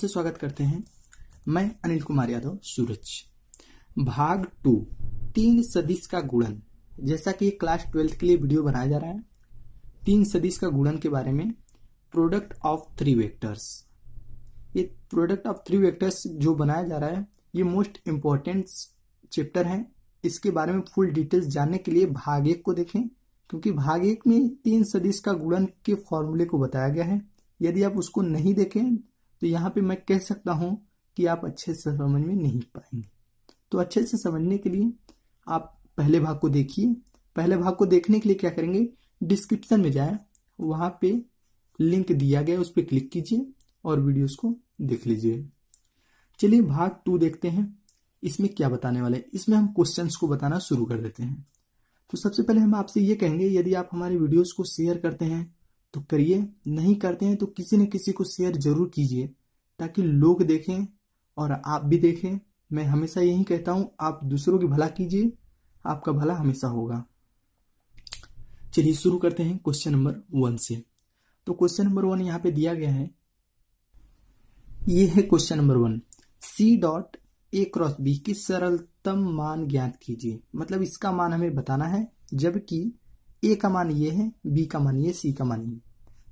से स्वागत करते हैं मैं अनिल कुमार यादव सूरज भाग टू तीन सदिश का गुणन जैसा कि क्लास ट्वेल्थ के लिए वीडियो बनाया जा रहा है तीन सदिश का गुणन के बारे में प्रोडक्ट ऑफ थ्री वेक्टर्स ये प्रोडक्ट ऑफ थ्री वेक्टर्स जो बनाया जा रहा है ये मोस्ट इम्पॉर्टेंट चैप्टर है इसके बारे में फुल डिटेल्स जानने के लिए भाग एक को देखें क्योंकि भाग एक में तीन सदिश का गुणन के फॉर्मूले को बताया गया है यदि आप उसको नहीं देखें तो यहाँ पे मैं कह सकता हूँ कि आप अच्छे से समझ में नहीं पाएंगे तो अच्छे से समझने के लिए आप पहले भाग को देखिए पहले भाग को देखने के लिए क्या करेंगे डिस्क्रिप्शन में जाए वहाँ पे लिंक दिया गया उस पर क्लिक कीजिए और वीडियोस को देख लीजिए चलिए भाग टू देखते हैं इसमें क्या बताने वाले इसमें हम क्वेश्चंस को बताना शुरू कर देते हैं तो सबसे पहले हम आपसे ये कहेंगे यदि आप हमारे वीडियोस को शेयर करते हैं तो करिए नहीं करते हैं तो किसी न किसी को शेयर जरूर कीजिए ताकि लोग देखें और आप भी देखें मैं हमेशा यही कहता हूं आप दूसरों की भला कीजिए आपका भला हमेशा होगा चलिए शुरू करते हैं क्वेश्चन नंबर वन से तो क्वेश्चन नंबर वन यहाँ पे दिया गया है ये है question number one C dot A cross B की सरलतम मान ज्ञात कीजिए मतलब इसका मान हमें बताना है जबकि ए का मान ये है बी का मान ये सी का मान ये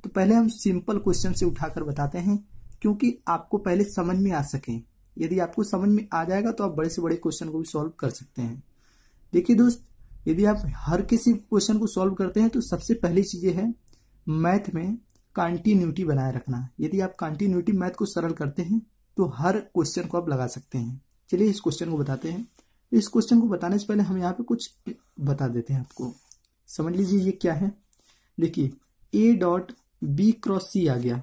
तो पहले हम सिंपल क्वेश्चन से उठाकर बताते हैं क्योंकि आपको पहले समझ में आ सके यदि आपको समझ में आ जाएगा तो आप बड़े से बड़े क्वेश्चन को भी सॉल्व कर सकते हैं देखिए दोस्त यदि आप हर किसी क्वेश्चन को सॉल्व करते हैं तो सबसे पहली चीज़ ये है मैथ में कंटिन्यूटी बनाए रखना यदि आप कंटिन्यूटी मैथ को सरल करते हैं तो हर क्वेश्चन को आप लगा सकते हैं चलिए इस क्वेश्चन को बताते हैं इस क्वेश्चन को बताने से पहले हम यहाँ पे कुछ बता देते हैं आपको समझ लीजिए ये क्या है देखिए A dot B cross C आ गया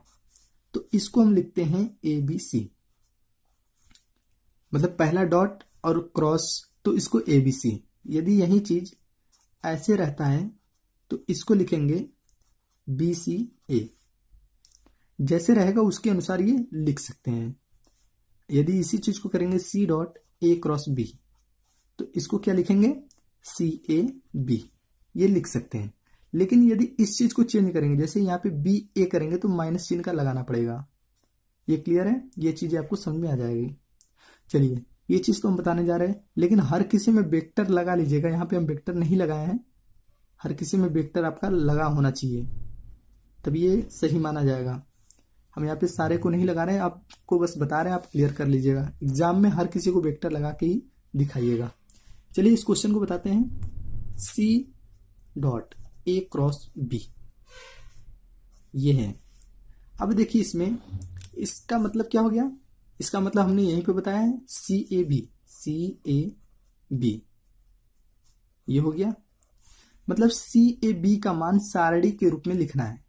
तो इसको हम लिखते हैं ए बी सी मतलब पहला डॉट और क्रॉस तो इसको ए बी सी यदि यही चीज ऐसे रहता है तो इसको लिखेंगे बी सी ए जैसे रहेगा उसके अनुसार ये लिख सकते हैं यदि इसी चीज को करेंगे C dot A cross B तो इसको क्या लिखेंगे सी ए बी ये लिख सकते हैं लेकिन यदि इस चीज को चेंज करेंगे जैसे यहाँ पे बी ए करेंगे तो माइनस चिन्ह का लगाना पड़ेगा ये क्लियर है ये चीजें आपको समझ में आ जाएगी चलिए ये चीज तो हम बताने जा रहे हैं लेकिन हर किसी में वेक्टर लगा लीजिएगा यहाँ पे हम वेक्टर नहीं लगाए हैं हर किसी में वेक्टर आपका लगा होना चाहिए तब ये सही माना जाएगा हम यहाँ पे सारे को नहीं लगा रहे हैं आपको बस बता रहे हैं आप क्लियर कर लीजिएगा एग्जाम में हर किसी को वेक्टर लगा के ही दिखाइएगा चलिए इस क्वेश्चन को बताते हैं C dot A cross B ये है अब देखिए इसमें इसका मतलब क्या हो गया इसका मतलब हमने यहीं पे बताया है सी A B C A B ये हो गया मतलब सी ए बी का मान सारणी के रूप में लिखना है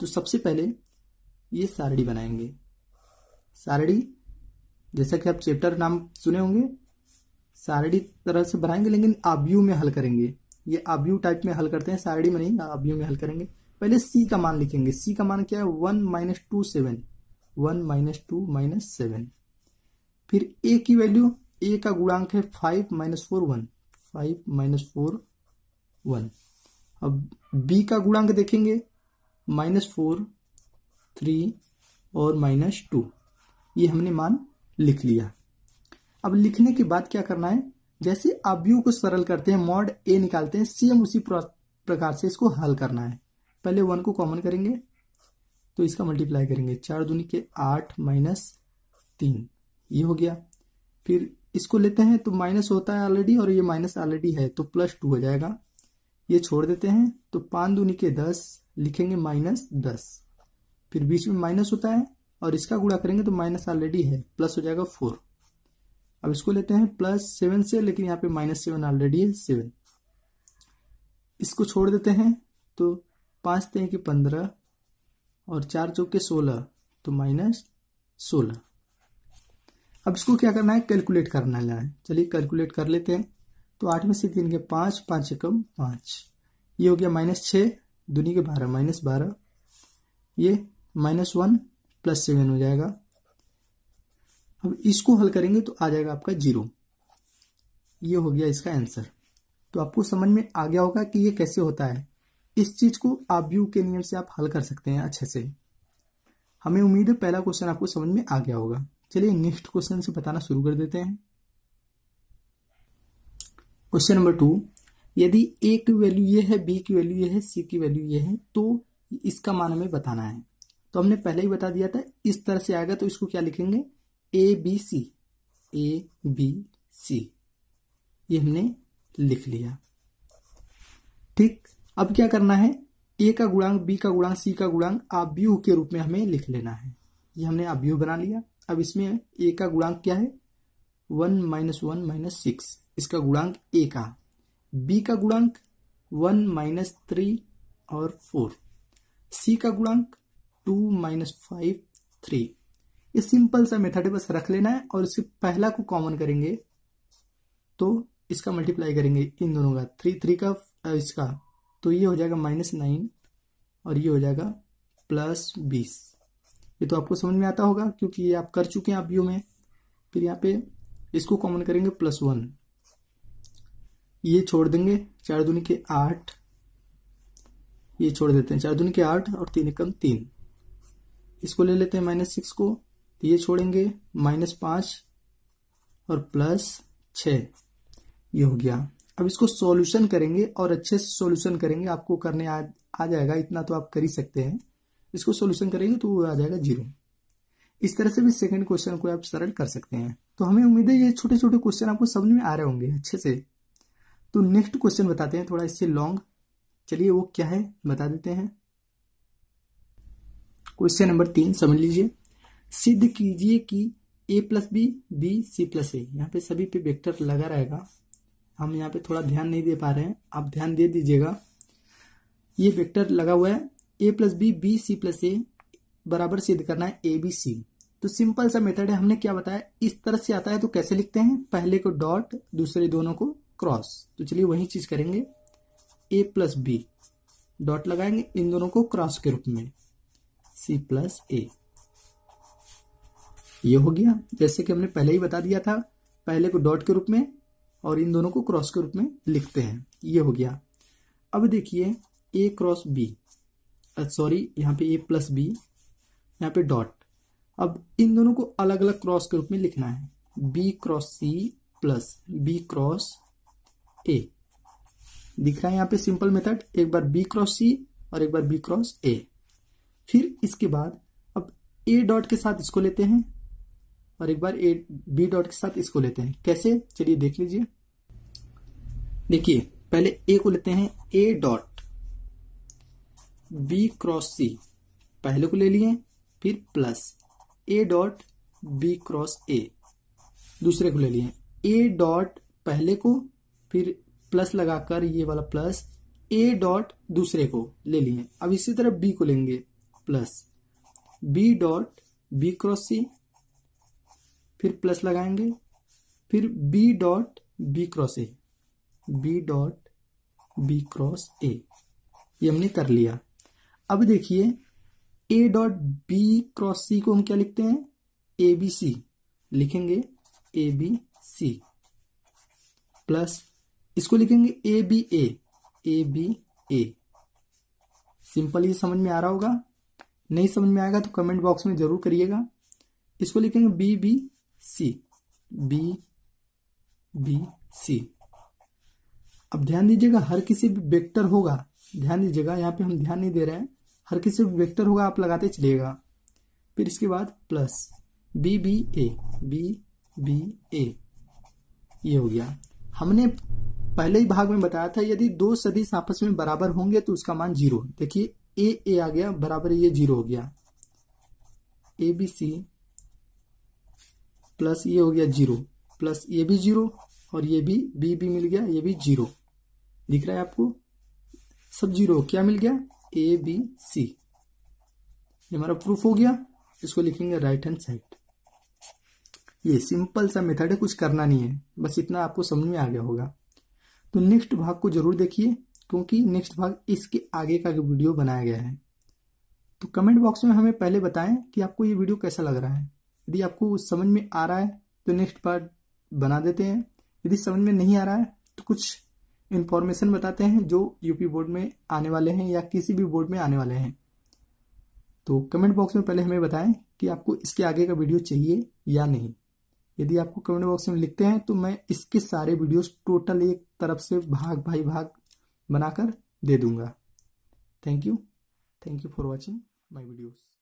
तो सबसे पहले ये सारणी बनाएंगे सारणी जैसा कि आप चैप्टर नाम सुने होंगे सारणी तरह से बनाएंगे लेकिन आबयू में हल करेंगे ये अब्यू टाइप में हल करते हैं सारडी में नहीं अब्यू में हल करेंगे पहले सी का मान लिखेंगे सी का मान क्या है one minus two seven one minus two minus seven फिर ए की वैल्यू ए का गुणांक है five minus four one five minus four one अब बी का गुणांक देखेंगे माइनस फोर थ्री और माइनस टू ये हमने मान लिख लिया अब लिखने के बाद क्या करना है जैसे आप यू को सरल करते हैं मॉड ए निकालते हैं सेम उसी प्रकार से इसको हल करना है पहले वन को कॉमन करेंगे तो इसका मल्टीप्लाई करेंगे चार दूनी के आठ माइनस तीन ये हो गया फिर इसको लेते हैं तो माइनस होता है ऑलरेडी और ये माइनस ऑलरेडी है तो प्लस टू हो जाएगा ये छोड़ देते हैं तो पाँच दूनी के दस लिखेंगे माइनस दस फिर बीच में माइनस होता है और इसका गुड़ा करेंगे तो माइनस ऑलरेडी है प्लस हो जाएगा फोर अब इसको लेते हैं प्लस सेवन से लेकिन यहाँ पे माइनस सेवन ऑलरेडी है सेवन इसको छोड़ देते हैं तो पांच तेरह के पंद्रह और चार चौके सोलह तो माइनस सोलह अब इसको क्या करना है कैलकुलेट करना है चलिए कैलकुलेट कर लेते हैं तो आठ में से तीन के पांच पांच एकम पांच ये हो गया माइनस छ दुनिया के बारह माइनस बारह ये माइनस वन प्लस सेवन हो जाएगा अब इसको हल करेंगे तो आ जाएगा आपका जीरो ये हो गया इसका आंसर तो आपको समझ में आ गया होगा कि ये कैसे होता है इस चीज को यू के नियम से आप हल कर सकते हैं अच्छे से हमें उम्मीद है पहला क्वेश्चन आपको समझ में आ गया होगा चलिए नेक्स्ट क्वेश्चन से बताना शुरू कर देते हैं क्वेश्चन नंबर टू यदि ए की वैल्यू ये है बी की वैल्यू ये है सी की वैल्यू ये है तो इसका मान हमें बताना है तो हमने पहले ही बता दिया था इस तरह से आएगा तो इसको क्या लिखेंगे A B C A B C ये हमने लिख लिया ठीक अब क्या करना है ए का गुणांक बी का गुणांक सी का गुणांक आव्यूह के रूप में हमें लिख लेना है ये हमने आव्यूह बना लिया अब इसमें ए का गुणांक क्या है one minus one minus six इसका गुणांक ए का बी का गुणांक वन माइनस थ्री और फोर सी का गुणांक टू माइनस फाइव थ्री ये सिंपल सा मेथड है बस रख लेना है और उससे पहला को कॉमन करेंगे तो इसका मल्टीप्लाई करेंगे इन दोनों का थ्री थ्री का इसका तो ये हो जाएगा माइनस नाइन और ये हो जाएगा प्लस बीस ये तो आपको समझ में आता होगा क्योंकि ये आप कर चुके हैं आप व्यू में फिर यहाँ पे इसको कॉमन करेंगे प्लस वन ये छोड़ देंगे चार दून के आठ ये छोड़ देते हैं चार दून के आठ और तीन एकम तीन इसको ले लेते हैं माइनस सिक्स को ये छोड़ेंगे माइनस पांच और प्लस छ ये हो गया अब इसको सॉल्यूशन करेंगे और अच्छे से सॉल्यूशन करेंगे आपको करने आ, आ जाएगा इतना तो आप कर ही सकते हैं इसको सॉल्यूशन करेंगे तो वो आ जाएगा जीरो इस तरह से भी सेकंड क्वेश्चन को आप सरल कर सकते हैं तो हमें उम्मीद है ये छोटे छोटे क्वेश्चन आपको समझ में आ रहे होंगे अच्छे से तो नेक्स्ट क्वेश्चन बताते हैं थोड़ा इससे लॉन्ग चलिए वो क्या है बता देते हैं क्वेश्चन नंबर तीन समझ लीजिए सिद्ध कीजिए कि A plus B B C plus A यहाँ पे सभी पे वेक्टर लगा रहेगा हम यहाँ पे थोड़ा ध्यान नहीं दे पा रहे हैं आप ध्यान दे दीजिएगा ये वेक्टर लगा हुआ है A plus B B C plus A बराबर सिद्ध करना है ए बी सी तो सिंपल सा मेथड है हमने क्या बताया इस तरह से आता है तो कैसे लिखते हैं पहले को डॉट दूसरे दोनों को क्रॉस तो चलिए वही चीज करेंगे ए प्लस बी डॉट लगाएंगे इन दोनों को क्रॉस के रूप में सी प्लस ए ये हो गया जैसे कि हमने पहले ही बता दिया था पहले को डॉट के रूप में और इन दोनों को क्रॉस के रूप में लिखते हैं ये हो गया अब देखिए ए क्रॉस बी सॉरी यहाँ पे ए प्लस बी यहाँ पे डॉट अब इन दोनों को अलग अलग क्रॉस के रूप में लिखना है B cross C plus B cross A दिख रहा है यहाँ पे सिंपल मेथड एक बार बी क्रॉस सी और एक बार बी क्रॉस ए फिर इसके बाद अब ए डॉट के साथ इसको लेते हैं और एक बार ए बी डॉट के साथ इसको लेते हैं कैसे चलिए देख लीजिए देखिए पहले ए को लेते हैं A dot B cross C पहले को ले लिए फिर plus A dot B cross A दूसरे को ले लिए ए डॉट पहले को फिर प्लस लगाकर ये वाला प्लस ए डॉट दूसरे को ले लिए अब इसी तरह बी को लेंगे plus B dot B cross C फिर प्लस लगाएंगे फिर B dot B cross A B dot B cross A ये हमने कर लिया अब देखिए A dot B cross C को हम क्या लिखते हैं ए बी सी लिखेंगे ए बी सी प्लस इसको लिखेंगे A B A A B A simple ये समझ में आ रहा होगा नहीं समझ में आएगा तो कमेंट बॉक्स में जरूर करिएगा इसको लिखेंगे B B C B B C अब ध्यान दीजिएगा हर किसी भी वेक्टर होगा ध्यान दीजिएगा यहाँ पे हम ध्यान नहीं दे रहे हैं हर किसी भी वेक्टर होगा आप लगाते चलिएगा फिर इसके बाद plus B B A B B A ये हो गया हमने पहले ही भाग में बताया था यदि दो सदिश आपस में बराबर होंगे तो उसका मान जीरो देखिए ए ए आ गया बराबर ये जीरो हो गया ए बी सी प्लस ये हो गया जीरो प्लस ये भी जीरो और ये भी बी भी मिल गया ये भी जीरो दिख रहा है आपको सब जीरो क्या मिल गया ए बी सी ये हमारा प्रूफ हो गया इसको लिखेंगे राइट हैंड साइड ये सिंपल सा मेथड है कुछ करना नहीं है बस इतना आपको समझ में आ गया होगा तो नेक्स्ट भाग को जरूर देखिए क्योंकि नेक्स्ट भाग इसके आगे का वीडियो बनाया गया है तो कमेंट बॉक्स में हमें पहले बताएं कि आपको ये वीडियो कैसा लग रहा है यदि आपको समझ में आ रहा है तो नेक्स्ट पार्ट बना देते हैं यदि समझ में नहीं आ रहा है तो कुछ इन्फॉर्मेशन बताते हैं जो यूपी बोर्ड में आने वाले हैं या किसी भी बोर्ड में आने वाले हैं तो कमेंट बॉक्स में पहले हमें बताएं कि आपको इसके आगे का वीडियो चाहिए या नहीं यदि आपको कमेंट बॉक्स में लिखते हैं तो मैं इसके सारे वीडियोस टोटल एक तरफ से भाग भाई भाग बनाकर दे दूंगा thank you thank you for watching my videos